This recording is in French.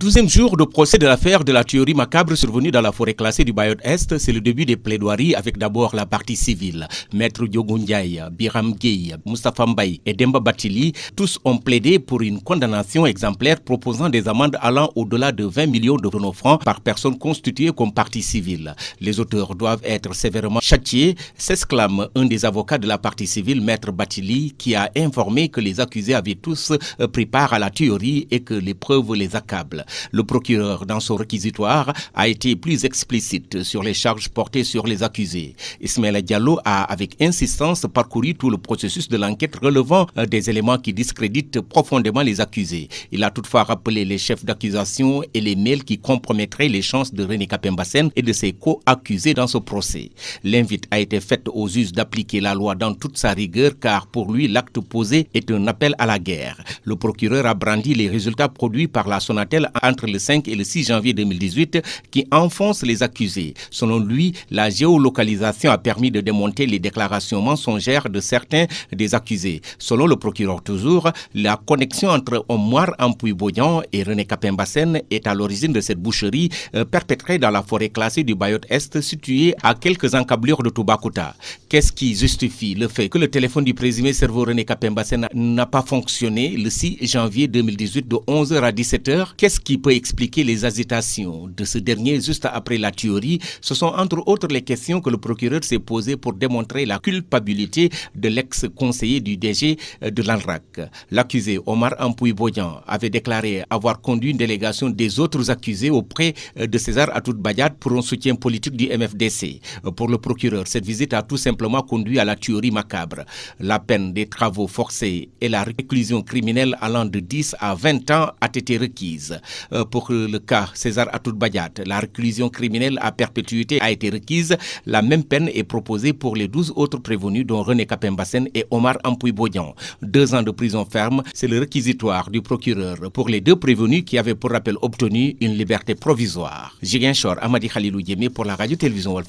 douzième jour de procès de l'affaire de la tuerie macabre survenue dans la forêt classée du Bayonne Est, c'est le début des plaidoiries avec d'abord la partie civile. Maître Diogundiaï, Biram Gueye, Moustapha Mbaye et Demba Batili, tous ont plaidé pour une condamnation exemplaire proposant des amendes allant au-delà de 20 millions de francs par personne constituée comme partie civile. Les auteurs doivent être sévèrement châtiés, s'exclame un des avocats de la partie civile, Maître Batili, qui a informé que les accusés avaient tous euh, pris part à la tuerie et que les preuves les accablent. Le procureur, dans son requisitoire, a été plus explicite sur les charges portées sur les accusés. Ismaël Diallo a, avec insistance, parcouru tout le processus de l'enquête relevant euh, des éléments qui discréditent profondément les accusés. Il a toutefois rappelé les chefs d'accusation et les mails qui compromettraient les chances de René Kapembassen et de ses co-accusés dans ce procès. L'invite a été faite aux us d'appliquer la loi dans toute sa rigueur car pour lui, l'acte posé est un appel à la guerre. Le procureur a brandi les résultats produits par la sonatelle entre le 5 et le 6 janvier 2018 qui enfonce les accusés. Selon lui, la géolocalisation a permis de démonter les déclarations mensongères de certains des accusés. Selon le procureur toujours, la connexion entre Omar Ampouy-Boyan et René Capimbassène est à l'origine de cette boucherie euh, perpétrée dans la forêt classée du Bayot Est située à quelques encablures de Toubacouta. Qu'est-ce qui justifie le fait que le téléphone du présumé cerveau René Capimbassène n'a pas fonctionné le 6 janvier 2018 de 11h à 17h Qu'est-ce qui peut expliquer les hésitations de ce dernier juste après la tuerie, ce sont entre autres les questions que le procureur s'est posées pour démontrer la culpabilité de l'ex-conseiller du DG euh, de l'ANRAC. L'accusé Omar Ampouy Boyan avait déclaré avoir conduit une délégation des autres accusés auprès euh, de César Atout Bayad pour un soutien politique du MFDC. Euh, pour le procureur, cette visite a tout simplement conduit à la tuerie macabre. La peine des travaux forcés et la réclusion criminelle allant de 10 à 20 ans a été requise. Euh, pour le cas César Atout La réclusion criminelle à perpétuité a été requise. La même peine est proposée pour les 12 autres prévenus, dont René Capembassène et Omar ampouy Deux ans de prison ferme, c'est le requisitoire du procureur pour les deux prévenus qui avaient pour rappel obtenu une liberté provisoire. Amadi Khalilou pour la radio-télévision